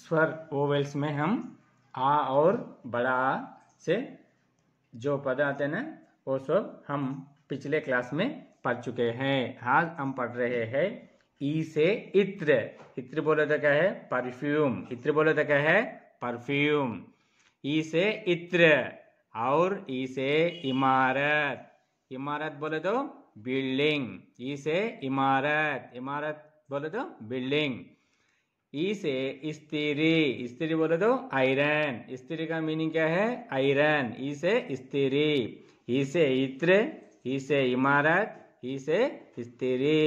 स्वर ओवेल्स में हम आ और बड़ा आ से जो पद आते हैं वो सब हम पिछले क्लास में पढ़ चुके हैं आज हम पढ़ रहे हैं ई से इत्र इत्र बोले तो क्या है परफ्यूम इत्र बोले तो क्या है परफ्यूम ई से इत्र और ई से इमारत इमारत बोले तो बिल्डिंग ई से इमारत इमारत बोले तो बिल्डिंग ई से स्त्री स्त्री बोले तो आयरन स्त्री का मीनिंग क्या है आयरन ई से स्त्री ई से इत्र ई से इमारत ई से स्त्री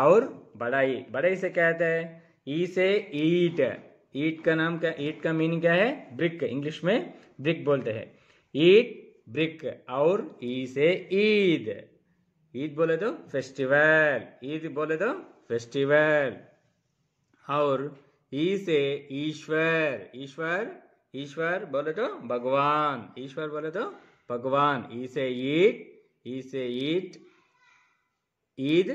और बड़ाई बड़ाई से क्या कहते हैं ई से ईट ईट का नाम क्या ईट का मीनिंग क्या है ब्रिक इंग्लिश में ब्रिक बोलते हैं ईट ब्रिक और ई से ईद ईद बोले तो फेस्टिवल ईद बोले तो फेस्टिवल और ई से ईश्वर ईश्वर ईश्वर बोले तो भगवान ईश्वर बोले तो भगवान ई से ईट ई से ईट ईद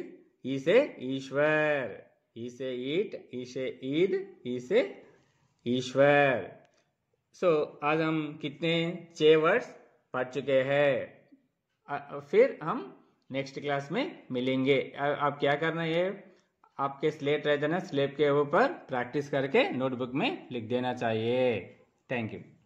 ई से ईश्वर ई से ईट ई से ईद ई से ईश्वर सो आज हम कितने छ वर्ड्स पढ़ चुके हैं फिर हम नेक्स्ट क्लास में मिलेंगे आप क्या करना है आपके स्लेट रहते ना स्लेब के ऊपर प्रैक्टिस करके नोटबुक में लिख देना चाहिए थैंक यू